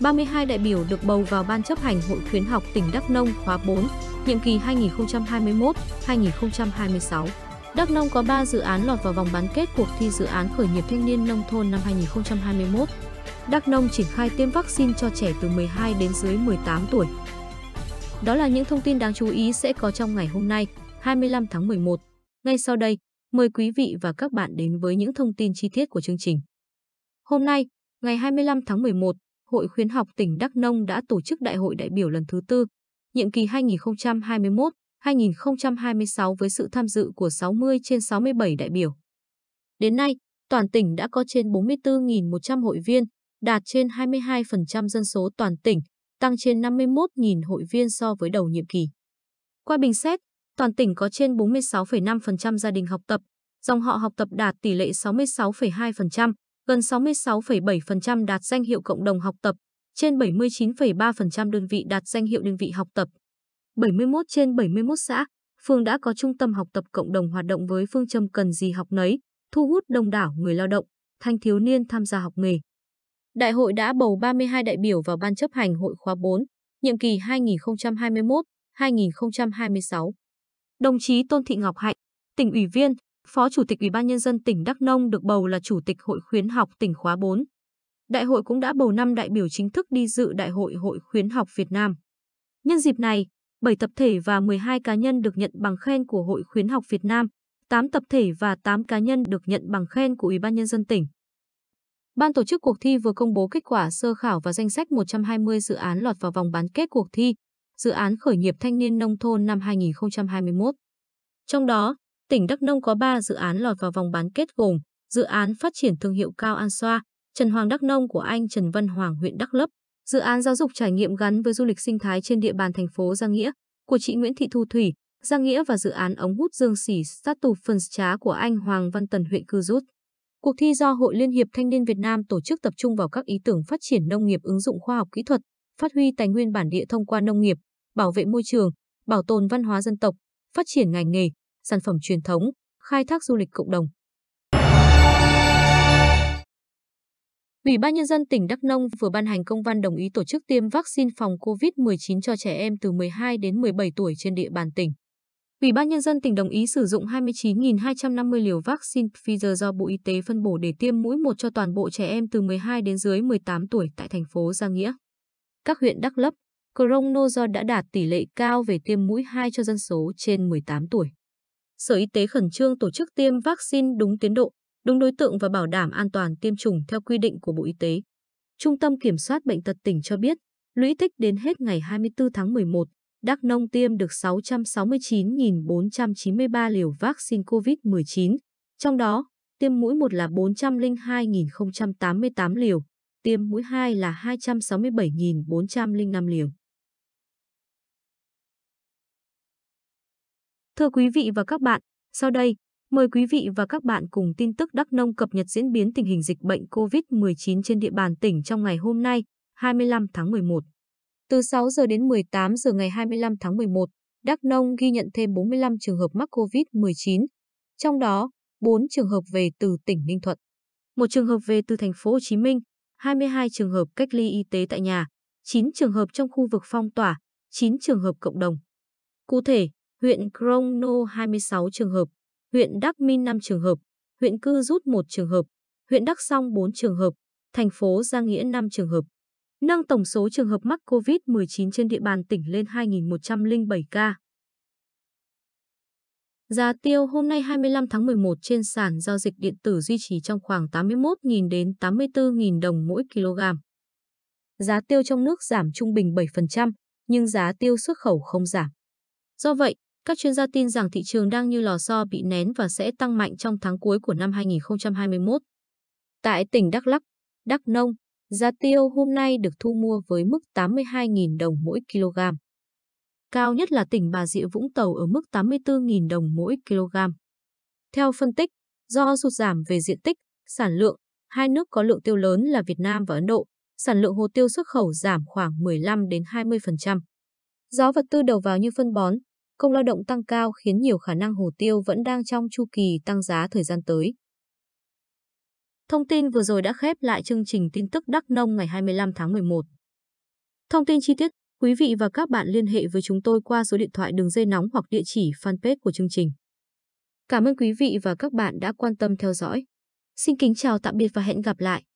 32 đại biểu được bầu vào Ban chấp hành Hội khuyến học tỉnh Đắk Nông khóa 4, nhiệm kỳ 2021-2026. Đắk Nông có 3 dự án lọt vào vòng bán kết cuộc thi dự án khởi nghiệp thanh niên nông thôn năm 2021. Đắk Nông triển khai tiêm vaccine cho trẻ từ 12 đến dưới 18 tuổi. Đó là những thông tin đáng chú ý sẽ có trong ngày hôm nay, 25 tháng 11. Ngay sau đây, mời quý vị và các bạn đến với những thông tin chi tiết của chương trình. Hôm nay, ngày 25 tháng 11, Hội khuyến học tỉnh Đắk Nông đã tổ chức đại hội đại biểu lần thứ tư, nhiệm kỳ 2021-2026 với sự tham dự của 60 trên 67 đại biểu. Đến nay, toàn tỉnh đã có trên 44.100 hội viên, đạt trên 22% dân số toàn tỉnh, tăng trên 51.000 hội viên so với đầu nhiệm kỳ. Qua bình xét, toàn tỉnh có trên 46,5% gia đình học tập, dòng họ học tập đạt tỷ lệ 66,2%, gần 66,7% đạt danh hiệu cộng đồng học tập, trên 79,3% đơn vị đạt danh hiệu đơn vị học tập. 71 trên 71 xã, phường đã có trung tâm học tập cộng đồng hoạt động với phương châm cần gì học nấy, thu hút đông đảo người lao động, thanh thiếu niên tham gia học nghề. Đại hội đã bầu 32 đại biểu vào Ban chấp hành hội khóa 4, nhiệm kỳ 2021-2026. Đồng chí Tôn Thị Ngọc Hạnh, tỉnh ủy viên, Phó Chủ tịch Ủy ban Nhân dân tỉnh Đắk Nông được bầu là Chủ tịch Hội Khuyến học tỉnh khóa 4. Đại hội cũng đã bầu 5 đại biểu chính thức đi dự Đại hội Hội Khuyến học Việt Nam. Nhân dịp này, 7 tập thể và 12 cá nhân được nhận bằng khen của Hội Khuyến học Việt Nam, 8 tập thể và 8 cá nhân được nhận bằng khen của Ủy ban Nhân dân tỉnh. Ban tổ chức cuộc thi vừa công bố kết quả sơ khảo và danh sách 120 dự án lọt vào vòng bán kết cuộc thi, dự án khởi nghiệp thanh niên nông thôn năm 2021. Trong đó, tỉnh Đắk Nông có 3 dự án lọt vào vòng bán kết gồm dự án phát triển thương hiệu cao An Xoa, Trần Hoàng Đắk Nông của anh Trần Văn Hoàng huyện Đắk Lấp, dự án giáo dục trải nghiệm gắn với du lịch sinh thái trên địa bàn thành phố Giang Nghĩa của chị Nguyễn Thị Thu Thủy, Giang Nghĩa và dự án ống hút dương xỉ sát Satu Phần Trá của anh Hoàng Văn Tần huyện Cư Rút. Cuộc thi do Hội Liên hiệp Thanh niên Việt Nam tổ chức tập trung vào các ý tưởng phát triển nông nghiệp ứng dụng khoa học kỹ thuật, phát huy tài nguyên bản địa thông qua nông nghiệp, bảo vệ môi trường, bảo tồn văn hóa dân tộc, phát triển ngành nghề, sản phẩm truyền thống, khai thác du lịch cộng đồng. Ủy ban Nhân dân tỉnh Đắk Nông vừa ban hành công văn đồng ý tổ chức tiêm vaccine phòng COVID-19 cho trẻ em từ 12 đến 17 tuổi trên địa bàn tỉnh. Ủy ban Nhân dân tỉnh đồng ý sử dụng 29.250 liều vaccine Pfizer do Bộ Y tế phân bổ để tiêm mũi một cho toàn bộ trẻ em từ 12 đến dưới 18 tuổi tại thành phố Giang Nghĩa. Các huyện Đắk Lấp, Crono do đã đạt tỷ lệ cao về tiêm mũi 2 cho dân số trên 18 tuổi. Sở Y tế khẩn trương tổ chức tiêm vaccine đúng tiến độ, đúng đối tượng và bảo đảm an toàn tiêm chủng theo quy định của Bộ Y tế. Trung tâm Kiểm soát Bệnh tật tỉnh cho biết, lũy tích đến hết ngày 24 tháng 11, Đắk Nông tiêm được 669.493 liều vaccine COVID-19, trong đó tiêm mũi 1 là 402.088 liều, tiêm mũi 2 là 267.405 liều. Thưa quý vị và các bạn, sau đây, mời quý vị và các bạn cùng tin tức Đắk Nông cập nhật diễn biến tình hình dịch bệnh COVID-19 trên địa bàn tỉnh trong ngày hôm nay, 25 tháng 11. Từ 6 giờ đến 18 giờ ngày 25 tháng 11, Đắk Nông ghi nhận thêm 45 trường hợp mắc COVID-19, trong đó 4 trường hợp về từ tỉnh Ninh Thuận, 1 trường hợp về từ thành phố Hồ Chí Minh, 22 trường hợp cách ly y tế tại nhà, 9 trường hợp trong khu vực phong tỏa, 9 trường hợp cộng đồng. Cụ thể, huyện Krongno 26 trường hợp, huyện Đắc Minh 5 trường hợp, huyện Cư Rút 1 trường hợp, huyện Đắc Song 4 trường hợp, thành phố Giang Nghĩa 5 trường hợp. Nâng tổng số trường hợp mắc COVID-19 trên địa bàn tỉnh lên 2.107 ca. Giá tiêu hôm nay 25 tháng 11 trên sàn giao dịch điện tử duy trì trong khoảng 81.000 đến 84.000 đồng mỗi kg. Giá tiêu trong nước giảm trung bình 7%, nhưng giá tiêu xuất khẩu không giảm. Do vậy, các chuyên gia tin rằng thị trường đang như lò xo bị nén và sẽ tăng mạnh trong tháng cuối của năm 2021. Tại tỉnh Đắk Lắk, Đắk Nông, giá tiêu hôm nay được thu mua với mức 82.000 đồng mỗi kg. Cao nhất là tỉnh Bà Rịa Vũng Tàu ở mức 84.000 đồng mỗi kg. Theo phân tích, do sụt giảm về diện tích, sản lượng, hai nước có lượng tiêu lớn là Việt Nam và Ấn Độ, sản lượng hồ tiêu xuất khẩu giảm khoảng 15 đến 20%. Giá vật tư đầu vào như phân bón, công lao động tăng cao khiến nhiều khả năng hồ tiêu vẫn đang trong chu kỳ tăng giá thời gian tới. Thông tin vừa rồi đã khép lại chương trình tin tức Đắk Nông ngày 25 tháng 11. Thông tin chi tiết, quý vị và các bạn liên hệ với chúng tôi qua số điện thoại đường dây nóng hoặc địa chỉ fanpage của chương trình. Cảm ơn quý vị và các bạn đã quan tâm theo dõi. Xin kính chào tạm biệt và hẹn gặp lại.